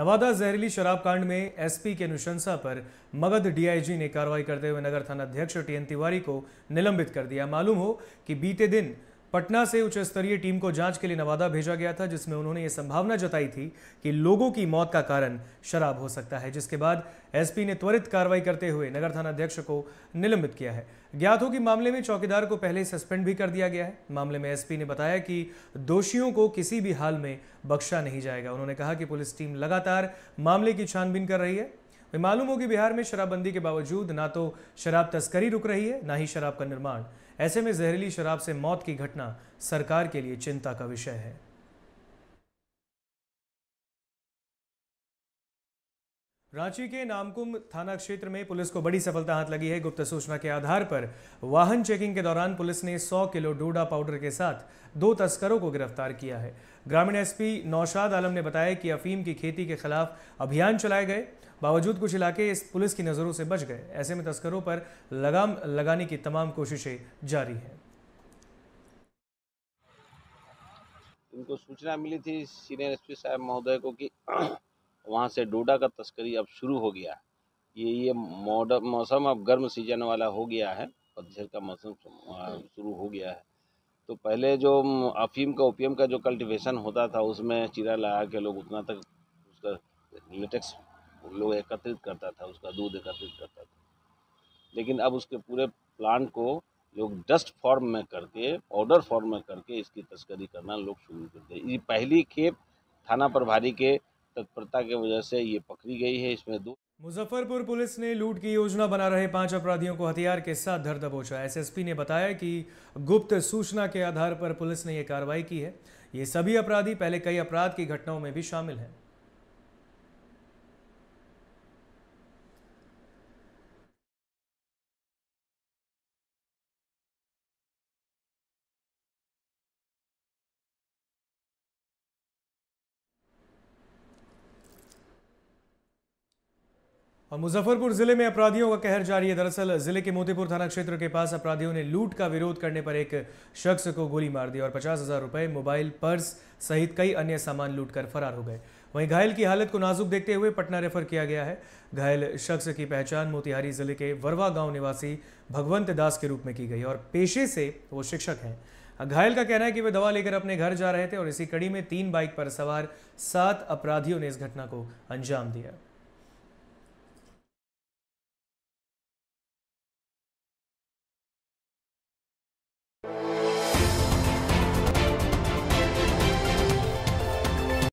नवादा जहरीली शराब कांड में एसपी के अनुशंसा पर मगध डीआईजी ने कार्रवाई करते हुए नगर थाना अध्यक्ष टीएन तिवारी को निलंबित कर दिया मालूम हो कि बीते दिन पटना से उच्च स्तरीय टीम को जांच के लिए नवादा भेजा गया था जिसमें उन्होंने ये संभावना जताई थी कि लोगों की मौत का कारण शराब हो सकता है जिसके बाद एसपी ने त्वरित कार्रवाई करते हुए नगर थाना अध्यक्ष को निलंबित किया है ज्ञात हो कि मामले में चौकीदार को पहले सस्पेंड भी कर दिया गया है मामले में एसपी ने बताया कि दोषियों को किसी भी हाल में बख्शा नहीं जाएगा उन्होंने कहा कि पुलिस टीम लगातार मामले की छानबीन कर रही है मालूम हो कि बिहार में शराबबंदी के बावजूद ना तो शराब तस्करी रुक रही है ना ही शराब का निर्माण ऐसे में जहरीली शराब से मौत की घटना सरकार के लिए चिंता का विषय है रांची के नामकुम थाना क्षेत्र में पुलिस को बड़ी सफलता हाथ लगी है गुप्त सूचना के आधार पर वाहन चेकिंग के दौरान पुलिस ने 100 किलो डोडा पाउडर के साथ दो तस्करों को गिरफ्तार किया है ग्रामीण एसपी नौशाद आलम ने बताया कि अफीम की खेती के खिलाफ अभियान चलाए गए बावजूद कुछ इलाके इस पुलिस की नज़रों से बच गए ऐसे में तस्करों पर लगाम लगाने की तमाम कोशिशें जारी हैं इनको सूचना मिली थी सीनियर एसपी साहब महोदय को कि वहाँ से डोडा का तस्करी अब शुरू हो गया ये ये मॉडर मौसम अब गर्म सीजन वाला हो गया है पतझर का मौसम शुरू हो गया है तो पहले जो अफीम का ओपियम का जो कल्टिवेशन होता था उसमें चीरा लगा के लोग उतना तक उसका लेटेक्स लोग एकत्रित करता था उसका दूध एकत्रित करता था लेकिन अब उसके पूरे प्लांट को लोग डस्ट फॉर्म में करके पाउडर फॉर्म में करके इसकी तस्करी करना लोग शुरू करते हैं ये पहली खेप थाना प्रभारी के तत्परता के वजह से ये पकड़ी गई है इसमें दो मुजफ्फरपुर पुलिस ने लूट की योजना बना रहे पांच अपराधियों को हथियार के साथ धर दबोचा एसएसपी ने बताया कि गुप्त सूचना के आधार पर पुलिस ने यह कार्रवाई की है ये सभी अपराधी पहले कई अपराध की घटनाओं में भी शामिल हैं और मुजफ्फरपुर जिले में अपराधियों का कहर जारी है दरअसल जिले के मोतीपुर थाना क्षेत्र के पास अपराधियों ने लूट का विरोध करने पर एक शख्स को गोली मार दी और पचास हजार रुपए मोबाइल पर्स सहित कई अन्य सामान लूट कर फरार हो गए वहीं घायल की हालत को नाजुक देखते हुए पटना रेफर किया गया है घायल शख्स की पहचान मोतिहारी जिले के वरवा गांव निवासी भगवंत दास के रूप में की गई और पेशे से वो शिक्षक हैं घायल का कहना है कि वे दवा लेकर अपने घर जा रहे थे और इसी कड़ी में तीन बाइक पर सवार सात अपराधियों ने इस घटना को अंजाम दिया